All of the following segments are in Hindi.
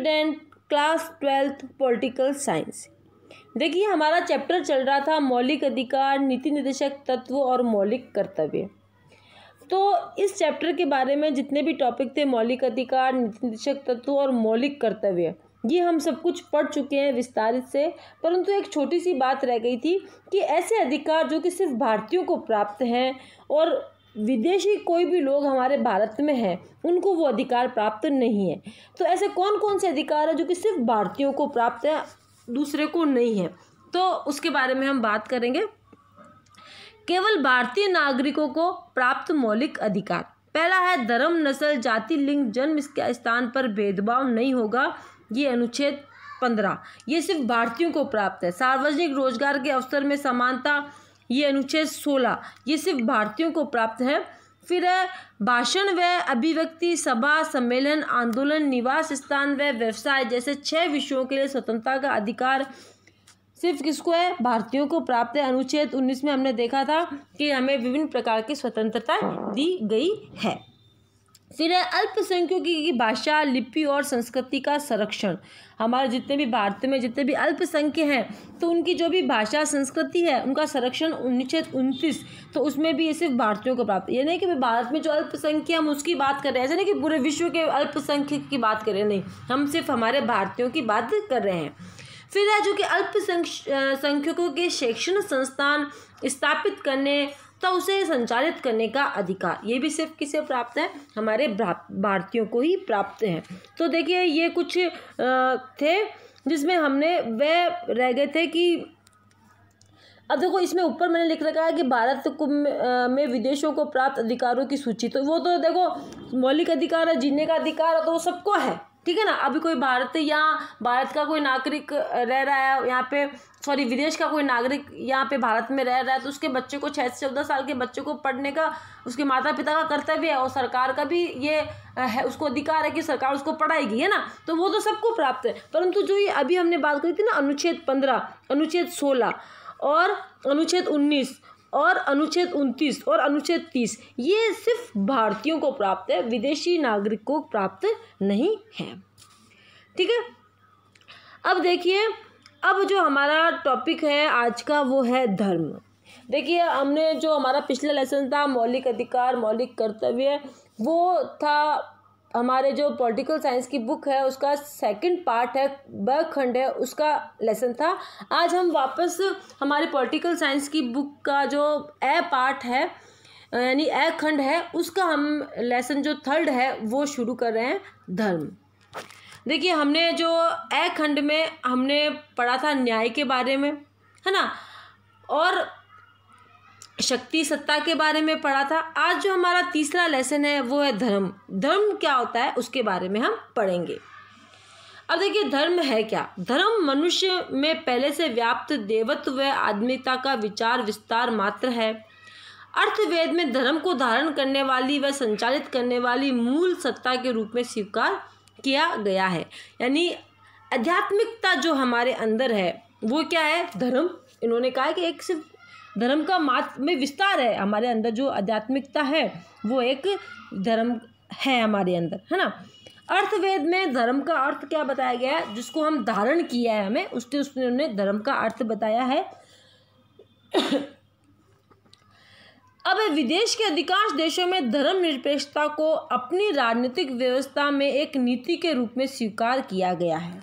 student class twelfth political science देखिए हमारा चैप्टर चल रहा था मौलिक अधिकार नीति निर्देशक तत्व और मौलिक कर्तव्य तो इस चैप्टर के बारे में जितने भी टॉपिक थे मौलिक अधिकार नीति निर्देशक तत्व और मौलिक कर्तव्य ये हम सब कुछ पढ़ चुके हैं विस्तारित से परंतु एक छोटी सी बात रह गई थी कि ऐसे अधिकार जो कि सिर्फ भारतीयों को प्राप्त हैं और विदेशी कोई भी लोग हमारे भारत में हैं उनको वो अधिकार प्राप्त नहीं है तो ऐसे कौन कौन से अधिकार है जो कि सिर्फ भारतीयों को प्राप्त हैं दूसरे को नहीं है तो उसके बारे में हम बात करेंगे केवल भारतीय नागरिकों को प्राप्त मौलिक अधिकार पहला है धर्म नस्ल जाति लिंग जन्म इसके स्थान पर भेदभाव नहीं होगा ये अनुच्छेद पंद्रह ये सिर्फ भारतीयों को प्राप्त है सार्वजनिक रोजगार के अवसर में समानता ये अनुच्छेद सोलह ये सिर्फ भारतीयों को प्राप्त है फिर है भाषण व अभिव्यक्ति सभा सम्मेलन आंदोलन निवास स्थान व व्यवसाय जैसे छह विषयों के लिए स्वतंत्रता का अधिकार सिर्फ किसको है भारतीयों को प्राप्त है अनुच्छेद उन्नीस में हमने देखा था कि हमें विभिन्न प्रकार की स्वतंत्रता दी गई है फिर है अल्पसंख्यकों की भाषा लिपि और संस्कृति का संरक्षण हमारे जितने भी भारत में जितने भी अल्पसंख्य हैं तो उनकी जो भी भाषा संस्कृति है उनका संरक्षण उन्नीस उनतीस तो उसमें भी ये सिर्फ भारतीयों को प्राप्त ये नहीं कि भारत में जो अल्पसंख्य हम उसकी बात कर रहे हैं ऐसे नहीं कि पूरे विश्व के अल्पसंख्यक की बात कर रहे हैं नहीं हम सिर्फ हमारे भारतीयों की बात कर रहे हैं फिर है जो कि अल्पसंख्यकों के शैक्षणिक संस्थान स्थापित करने तो उसे संचालित करने का अधिकार ये भी सिर्फ किसे प्राप्त है हमारे भारतीयों को ही प्राप्त है तो देखिए ये कुछ थे जिसमें हमने वह रह गए थे कि अब देखो इसमें ऊपर मैंने लिख रखा है कि भारत में विदेशों को प्राप्त अधिकारों की सूची तो वो तो देखो मौलिक अधिकार है जीने का अधिकार है तो वो सबको है ठीक है ना अभी कोई भारत या भारत का कोई नागरिक रह रहा है यहाँ पे सॉरी विदेश का कोई नागरिक यहाँ पे भारत में रह रहा है तो उसके बच्चे को छः से चौदह साल के बच्चे को पढ़ने का उसके माता पिता का कर्तव्य है और सरकार का भी ये है उसको अधिकार है कि सरकार उसको पढ़ाएगी है ना तो वो तो सबको प्राप्त है परंतु जो ये अभी हमने बात करी थी ना अनुच्छेद पंद्रह अनुच्छेद सोलह और अनुच्छेद उन्नीस और अनुच्छेद उनतीस और अनुच्छेद तीस ये सिर्फ भारतीयों को प्राप्त है विदेशी नागरिक को प्राप्त नहीं है ठीक है अब देखिए अब जो हमारा टॉपिक है आज का वो है धर्म देखिए हमने जो हमारा पिछला लेसन था मौलिक अधिकार मौलिक कर्तव्य वो था हमारे जो पॉलिटिकल साइंस की बुक है उसका सेकंड पार्ट है ब खंड है उसका लेसन था आज हम वापस हमारे पॉलिटिकल साइंस की बुक का जो ए पार्ट है यानी ए खंड है उसका हम लेसन जो थर्ड है वो शुरू कर रहे हैं धर्म देखिए हमने जो ए खंड में हमने पढ़ा था न्याय के बारे में है ना और शक्ति सत्ता के बारे में पढ़ा था आज जो हमारा तीसरा लेसन है वो है धर्म धर्म क्या होता है उसके बारे में हम पढ़ेंगे अब देखिए धर्म है क्या धर्म मनुष्य में पहले से व्याप्त देवत्व व आदमिता का विचार विस्तार मात्र है अर्थवेद में धर्म को धारण करने वाली व संचालित करने वाली मूल सत्ता के रूप में स्वीकार किया गया है यानी आध्यात्मिकता जो हमारे अंदर है वो क्या है धर्म इन्होंने कहा है कि एक सिर्फ धर्म का मात्र में विस्तार है हमारे अंदर जो आध्यात्मिकता है वो एक धर्म है हमारे अंदर है ना अर्थवेद में धर्म का अर्थ क्या बताया गया है जिसको हम धारण किया है हमें उसने उसने उन्हें धर्म का अर्थ बताया है अब विदेश के अधिकांश देशों में धर्म निरपेक्षता को अपनी राजनीतिक व्यवस्था में एक नीति के रूप में स्वीकार किया गया है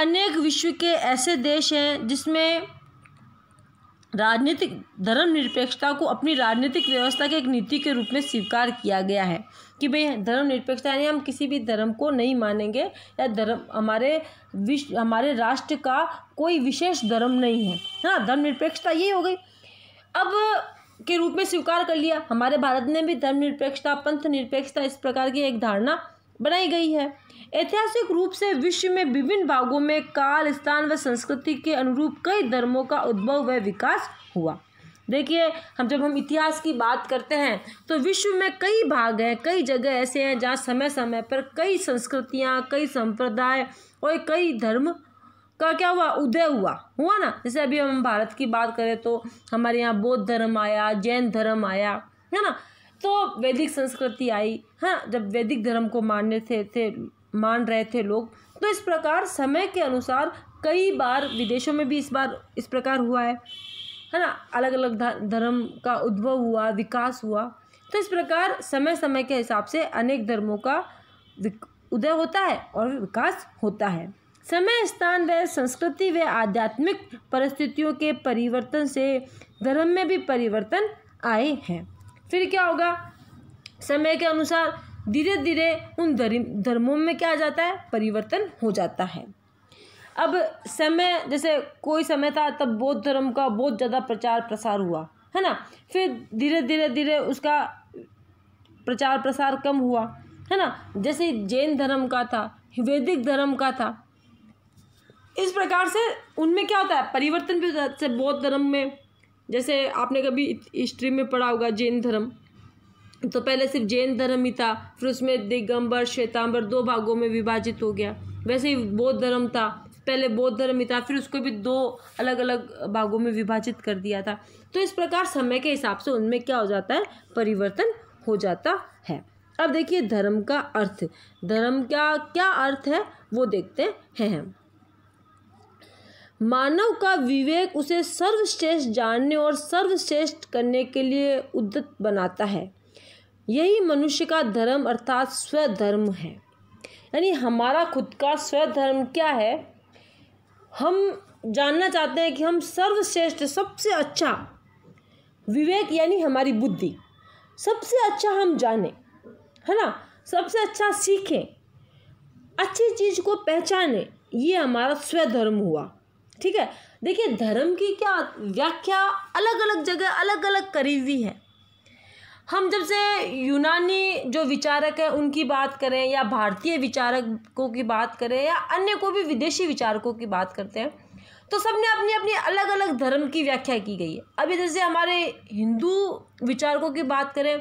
अनेक विश्व के ऐसे देश हैं जिसमें राजनीतिक धर्म निरपेक्षता को अपनी राजनीतिक व्यवस्था के एक नीति के रूप में स्वीकार किया गया है कि भाई धर्म निरपेक्षता यानी हम किसी भी धर्म को नहीं मानेंगे या धर्म हमारे विश्व हमारे राष्ट्र का कोई विशेष धर्म नहीं है ना हाँ, धर्म निरपेक्षता ये हो गई अब के रूप में स्वीकार कर लिया हमारे भारत ने भी धर्म निरपेक्षता पंथ निरपेक्षता इस प्रकार की एक धारणा बनाई गई है ऐतिहासिक रूप से विश्व में विभिन्न भागों में काल स्थान व संस्कृति के अनुरूप कई धर्मों का उद्भव व विकास हुआ देखिए हम जब हम इतिहास की बात करते हैं तो विश्व में कई भाग हैं कई जगह ऐसे हैं जहाँ समय समय पर कई संस्कृतियाँ कई संप्रदाय और कई धर्म का क्या हुआ उदय हुआ हुआ ना जैसे अभी हम भारत की बात करें तो हमारे यहाँ बौद्ध धर्म आया जैन धर्म आया है ना तो वैदिक संस्कृति आई हाँ जब वैदिक धर्म को मानने थे थे मान रहे थे लोग तो इस प्रकार समय के अनुसार कई बार विदेशों में भी इस बार इस प्रकार हुआ है है ना अलग अलग धर्म का उद्भव हुआ विकास हुआ तो इस प्रकार समय समय के हिसाब से अनेक धर्मों का उदय होता है और विकास होता है समय स्थान व संस्कृति व आध्यात्मिक परिस्थितियों के परिवर्तन से धर्म में भी परिवर्तन आए हैं फिर क्या होगा समय के अनुसार धीरे धीरे उन धर्मों में क्या आ जाता है परिवर्तन हो जाता है अब समय जैसे कोई समय था तब बौद्ध धर्म का बहुत ज़्यादा प्रचार प्रसार हुआ है ना फिर धीरे धीरे धीरे उसका प्रचार प्रसार कम हुआ है ना जैसे जैन धर्म का था वैदिक धर्म का था इस प्रकार से उनमें क्या होता है परिवर्तन भी होता है जैसे बौद्ध धर्म में जैसे आपने कभी हिस्ट्री में पढ़ा होगा जैन धर्म तो पहले सिर्फ जैन धर्म ही था फिर उसमें दिगंबर श्वेतांबर दो भागों में विभाजित हो गया वैसे ही बौद्ध धर्म था पहले बौद्ध धर्म ही था फिर उसको भी दो अलग अलग भागों में विभाजित कर दिया था तो इस प्रकार समय के हिसाब से उनमें क्या हो जाता है परिवर्तन हो जाता है अब देखिए धर्म का अर्थ धर्म का क्या अर्थ है वो देखते हैं हम मानव का विवेक उसे सर्वश्रेष्ठ जानने और सर्वश्रेष्ठ करने के लिए उद्दत बनाता है यही मनुष्य का धर्म अर्थात स्वधर्म है यानी हमारा खुद का स्वधर्म क्या है हम जानना चाहते हैं कि हम सर्वश्रेष्ठ सबसे अच्छा विवेक यानी हमारी बुद्धि सबसे अच्छा हम जाने है ना सबसे अच्छा सीखें अच्छी चीज़ को पहचाने ये हमारा स्वधर्म हुआ ठीक है देखिए धर्म की क्या व्याख्या अलग अलग जगह अलग अलग करी हुई है हम जब से यूनानी जो विचारक हैं उनकी बात करें या भारतीय विचारकों की बात करें या अन्य कोई भी विदेशी विचारकों की बात करते हैं तो सब ने अपनी अपनी अलग अलग धर्म की व्याख्या की गई है अभी जैसे हमारे हिंदू विचारकों की बात करें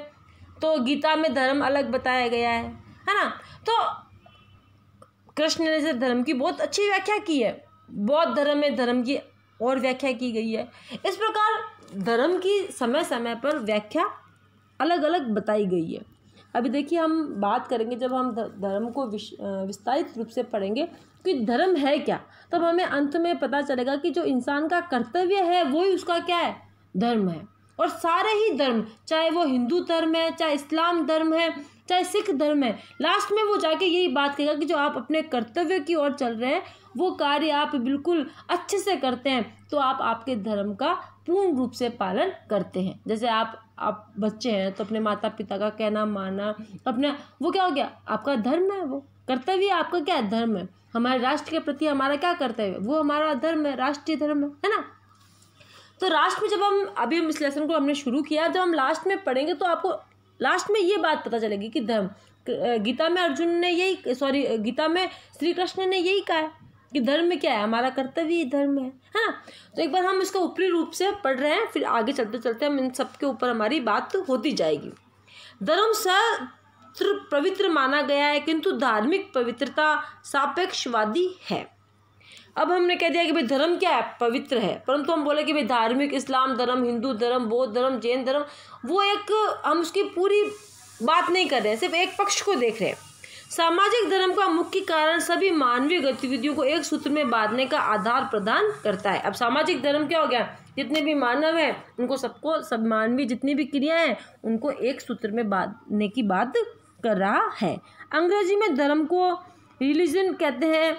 तो गीता में धर्म अलग बताया गया है है ना तो कृष्ण ने जैसे धर्म की बहुत अच्छी व्याख्या की है बौद्ध धर्म में धर्म की और व्याख्या की गई है इस प्रकार धर्म की समय समय पर व्याख्या अलग अलग बताई गई है अभी देखिए हम बात करेंगे जब हम धर्म को विस्तारित रूप से पढ़ेंगे कि धर्म है क्या तब हमें अंत में पता चलेगा कि जो इंसान का कर्तव्य है वो ही उसका क्या है धर्म है और सारे ही धर्म चाहे वो हिंदू धर्म है चाहे इस्लाम धर्म है चाहे तो सिख धर्म है लास्ट में वो जाके यही बात कहेगा कि जो आप अपने कर्तव्य की ओर चल रहे हैं वो कार्य आप बिल्कुल अच्छे से करते हैं तो आप आपके धर्म का पूर्ण रूप से पालन करते हैं जैसे आप आप बच्चे हैं तो अपने माता पिता का कहना मानना अपने वो क्या हो गया आपका धर्म है वो कर्तव्य आपका क्या धर्म है हमारे राष्ट्र के प्रति हमारा क्या कर्तव्य है वो हमारा धर्म है राष्ट्रीय धर्म है है ना तो राष्ट्र में जब हम अभी हम इस लेसन को हमने शुरू किया जब हम लास्ट में पढ़ेंगे तो आपको लास्ट में ये बात पता चलेगी कि धर्म गीता में अर्जुन ने यही सॉरी गीता में श्री कृष्ण ने यही कहा है कि धर्म में क्या है हमारा कर्तव्य ही धर्म है है ना तो एक बार हम इसका ऊपरी रूप से पढ़ रहे हैं फिर आगे चलते चलते हम इन सब के ऊपर हमारी बात होती जाएगी धर्म सत्र पवित्र माना गया है किंतु धार्मिक पवित्रता सापेक्षवादी है अब हमने कह दिया कि भाई धर्म क्या है पवित्र है परंतु हम बोले कि भाई धार्मिक इस्लाम धर्म हिंदू धर्म बौद्ध धर्म जैन धर्म वो एक हम उसकी पूरी बात नहीं कर रहे हैं सिर्फ एक पक्ष को देख रहे हैं सामाजिक धर्म का मुख्य कारण सभी मानवीय गतिविधियों को एक सूत्र में बांधने का आधार प्रदान करता है अब सामाजिक धर्म क्या हो गया जितने भी मानव हैं उनको सबको सब मानवीय जितनी भी क्रियाएं हैं उनको एक सूत्र में बांधने की बात कर रहा है अंग्रेजी में धर्म को रिलीजन कहते हैं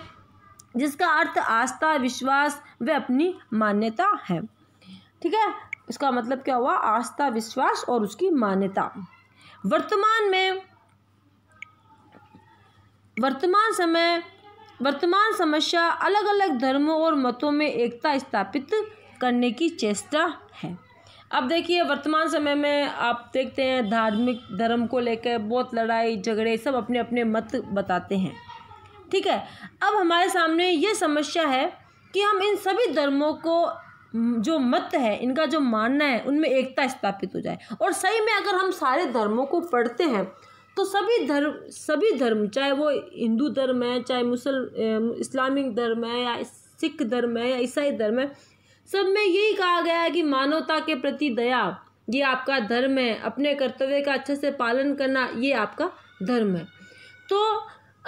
जिसका अर्थ आस्था विश्वास व अपनी मान्यता है ठीक है इसका मतलब क्या हुआ आस्था विश्वास और उसकी मान्यता वर्तमान में वर्तमान समय वर्तमान समस्या अलग अलग धर्मों और मतों में एकता स्थापित करने की चेष्टा है अब देखिए वर्तमान समय में आप देखते हैं धार्मिक धर्म को लेकर बहुत लड़ाई झगड़े सब अपने अपने मत बताते हैं ठीक है अब हमारे सामने ये समस्या है कि हम इन सभी धर्मों को जो मत है इनका जो मानना है उनमें एकता स्थापित हो जाए और सही में अगर हम सारे धर्मों को पढ़ते हैं तो सभी धर्म सभी धर्म चाहे वो हिंदू धर्म है चाहे मुसल इस्लामिक धर्म है या सिख धर्म है या ईसाई धर्म है सब में यही कहा गया है कि मानवता के प्रति दया ये आपका धर्म है अपने कर्तव्य का अच्छे से पालन करना ये आपका धर्म है तो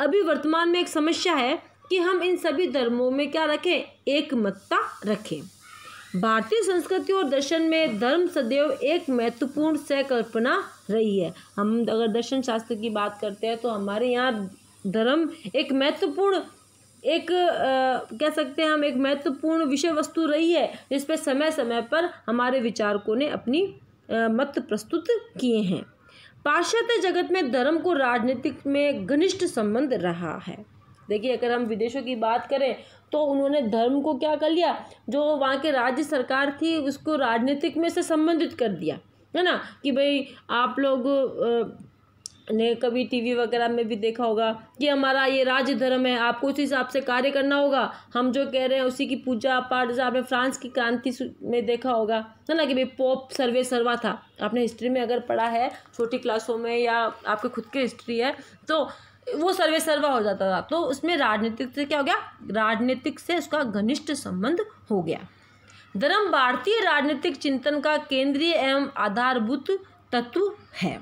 अभी वर्तमान में एक समस्या है कि हम इन सभी धर्मों में क्या रखें एकमतता रखें भारतीय संस्कृति और दर्शन में धर्म सदैव एक महत्वपूर्ण सहकल्पना रही है हम अगर दर्शन शास्त्र की बात करते हैं तो हमारे यहाँ धर्म एक महत्वपूर्ण एक आ, कह सकते हैं हम एक महत्वपूर्ण विषय वस्तु रही है जिस पर समय समय पर हमारे विचारकों ने अपनी आ, मत प्रस्तुत किए हैं पाश्चात्य जगत में धर्म को राजनीतिक में घनिष्ठ संबंध रहा है देखिए अगर हम विदेशों की बात करें तो उन्होंने धर्म को क्या कर लिया जो वहाँ के राज्य सरकार थी उसको राजनीतिक में से संबंधित कर दिया है ना कि भाई आप लोग ने कभी टीवी वगैरह में भी देखा होगा कि हमारा ये राज्य धर्म है आपको उसी हिसाब से कार्य करना होगा हम जो कह रहे हैं उसी की पूजा पाठ जैसे आपने फ्रांस की क्रांति में देखा होगा है ना कि भाई पोप सर्वे सर्वा था आपने हिस्ट्री में अगर पढ़ा है छोटी क्लासों में या आपके खुद की हिस्ट्री है तो वो सर्वे सर्वा हो जाता था तो उसमें राजनीतिक से क्या हो गया राजनीतिक से उसका घनिष्ठ संबंध हो गया धर्म भारतीय राजनीतिक चिंतन का केंद्रीय एवं आधारभूत तत्व है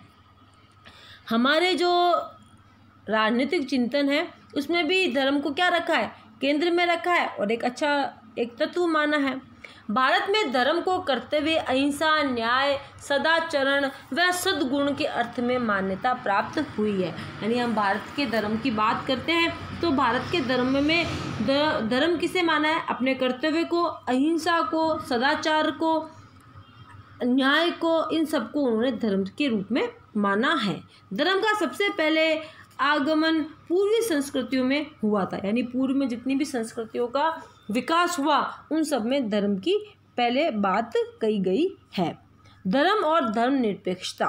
हमारे जो राजनीतिक चिंतन है उसमें भी धर्म को क्या रखा है केंद्र में रखा है और एक अच्छा एक तत्व माना है भारत में धर्म को करते हुए अहिंसा न्याय सदाचरण व सद्गुण के अर्थ में मान्यता प्राप्त हुई है यानी हम भारत के धर्म की बात करते हैं तो भारत के धर्म में धर्म किसे माना है अपने कर्तव्य को अहिंसा को सदाचार को न्याय को इन सबको उन्होंने धर्म के रूप में माना है धर्म का सबसे पहले आगमन पूर्वी संस्कृतियों में हुआ था यानी पूर्व में जितनी भी संस्कृतियों का विकास हुआ उन सब में धर्म की पहले बात कही गई है धर्म और धर्मनिरपेक्षता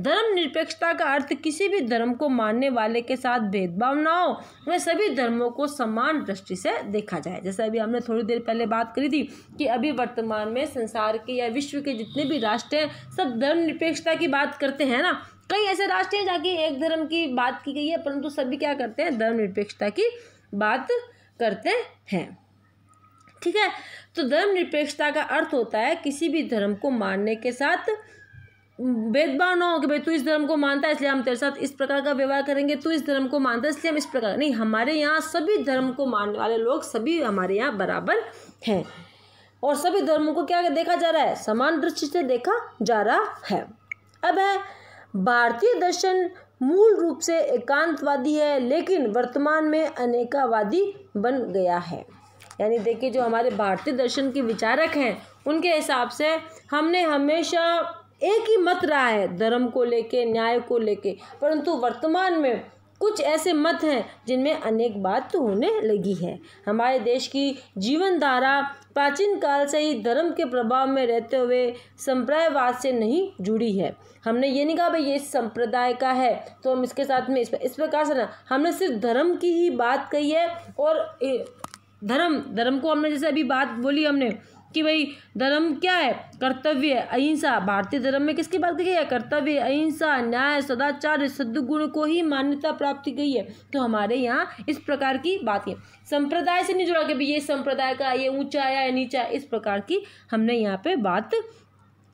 धर्मनिरपेक्षता का अर्थ किसी भी धर्म को मानने वाले के साथ भेदभाव ना हो वह सभी धर्मों को समान दृष्टि से देखा जाए जैसे अभी हमने थोड़ी देर पहले बात करी थी कि अभी वर्तमान में संसार के या विश्व के जितने भी राष्ट्र हैं सब धर्मनिरपेक्षता की बात करते हैं ना कई ऐसे राष्ट्र हैं जहाँ एक धर्म की बात की गई है परंतु सभी क्या करते हैं धर्मनिरपेक्षता की बात करते हैं ठीक है तो धर्मनिरपेक्षता का अर्थ होता है किसी भी धर्म को मानने के साथ भेदभाव ना हो कि भाई तू इस धर्म को मानता है इसलिए हम तेरे साथ इस प्रकार का व्यवहार करेंगे तू इस धर्म को मानता है इसलिए हम इस प्रकार नहीं हमारे यहाँ सभी धर्म को मानने वाले लोग सभी हमारे यहाँ बराबर हैं और सभी धर्मों को क्या देखा जा रहा है समान दृष्टि से देखा जा रहा है अब है भारतीय दर्शन मूल रूप से एकांतवादी है लेकिन वर्तमान में अनेकावादी बन गया है यानी देखिए जो हमारे भारतीय दर्शन के विचारक हैं उनके हिसाब से हमने हमेशा एक ही मत रहा है धर्म को लेके न्याय को लेके परंतु वर्तमान में कुछ ऐसे मत हैं जिनमें अनेक बात तो होने लगी है हमारे देश की जीवन धारा प्राचीन काल से ही धर्म के प्रभाव में रहते हुए संप्रदायवाद से नहीं जुड़ी है हमने ये नहीं कहा भाई ये संप्रदाय का है तो हम इसके साथ में इस, इस प्रकार से ना हमने सिर्फ धर्म की ही बात कही है और धर्म धर्म को हमने जैसे अभी बात बोली हमने कि भाई धर्म क्या है कर्तव्य अहिंसा भारतीय धर्म में किसकी बात की गई है कर्तव्य अहिंसा न्याय सदाचार सद्गुण को ही मान्यता प्राप्त की गई है तो हमारे यहाँ इस प्रकार की बात है संप्रदाय से नहीं जुड़ा कि ये संप्रदाय का ये ऊंचा या नीचा इस प्रकार की हमने यहाँ पे बात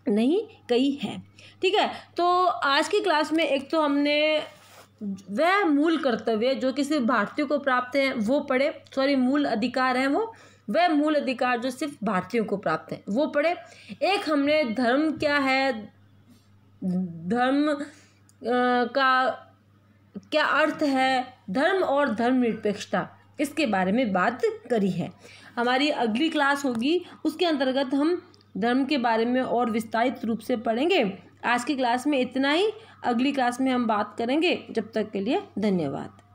नहीं कही है ठीक है तो आज की क्लास में एक तो हमने वह मूल कर्तव्य जो कि सिर्फ भारतीयों को प्राप्त है वो पढ़े सॉरी मूल अधिकार है वो वह मूल अधिकार जो सिर्फ भारतीयों को प्राप्त है वो पढ़े एक हमने धर्म क्या है धर्म आ, का क्या अर्थ है धर्म और धर्म निरपेक्षता इसके बारे में बात करी है हमारी अगली क्लास होगी उसके अंतर्गत हम धर्म के बारे में और विस्तारित रूप से पढ़ेंगे आज की क्लास में इतना ही अगली क्लास में हम बात करेंगे जब तक के लिए धन्यवाद